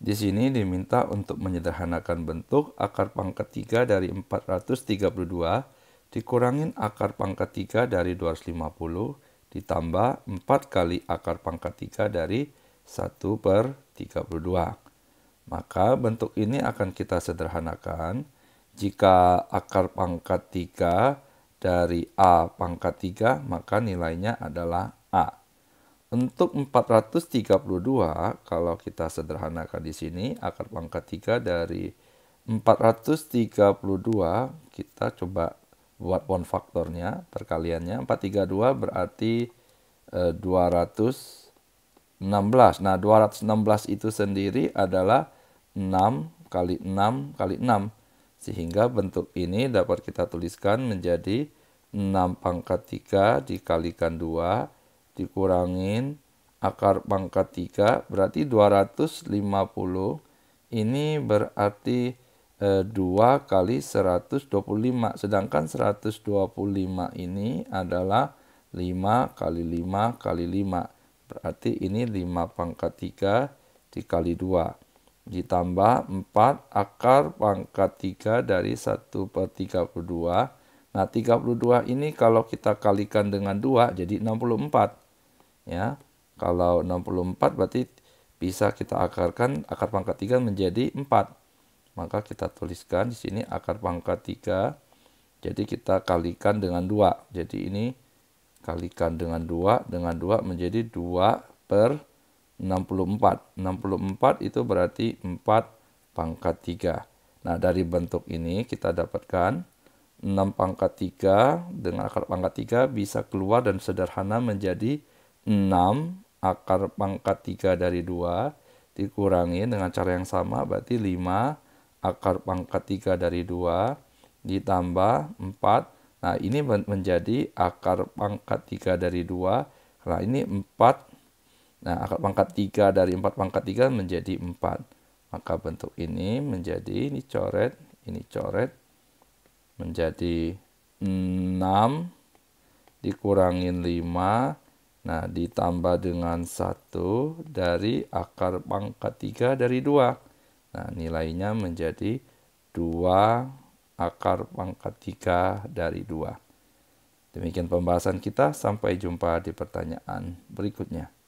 Di sini diminta untuk menyederhanakan bentuk akar pangkat 3 dari 432 dikurangin akar pangkat 3 dari 250 ditambah 4 kali akar pangkat 3 dari 1 per 32. Maka bentuk ini akan kita sederhanakan jika akar pangkat 3 dari A pangkat 3 maka nilainya adalah A. Untuk 432, kalau kita sederhanakan di sini, akar pangkat 3 dari 432, kita coba buat one faktornya, perkaliannya. 432 berarti eh, 216. Nah, 216 itu sendiri adalah 6 kali 6 kali 6. Sehingga bentuk ini dapat kita tuliskan menjadi 6 pangkat 3 dikalikan 2 dikurangin akar pangkat 3 berarti 250 ini berarti e, eh, 2 kali 125 sedangkan 125 ini adalah 5 kali 5 kali 5 berarti ini 5 pangkat 3 dikali 2 ditambah 4 akar pangkat 3 dari 1 per 32 nah 32 ini kalau kita kalikan dengan 2 jadi 64 ya kalau 64 berarti bisa kita akarkan akar pangkat 3 menjadi 4 maka kita tuliskan di sini akar pangkat 3 jadi kita kalikan dengan 2 jadi ini kalikan dengan 2 dengan 2 menjadi 2 per 64 64 itu berarti 4 pangkat 3 nah dari bentuk ini kita dapatkan 6 pangkat 3 dengan akar pangkat 3 bisa keluar dan sederhana menjadi 6 akar pangkat 3 dari 2 dikurangi dengan cara yang sama berarti 5 akar pangkat 3 dari 2 ditambah 4. Nah, ini menjadi akar pangkat 3 dari 2. Nah, ini 4. Nah, akar pangkat 3 dari 4 pangkat 3 menjadi 4. Maka bentuk ini menjadi, ini coret, ini coret, menjadi 6 dikurangin 5 Nah, ditambah dengan satu dari akar pangkat tiga dari dua. Nah, nilainya menjadi dua akar pangkat tiga dari dua. Demikian pembahasan kita, sampai jumpa di pertanyaan berikutnya.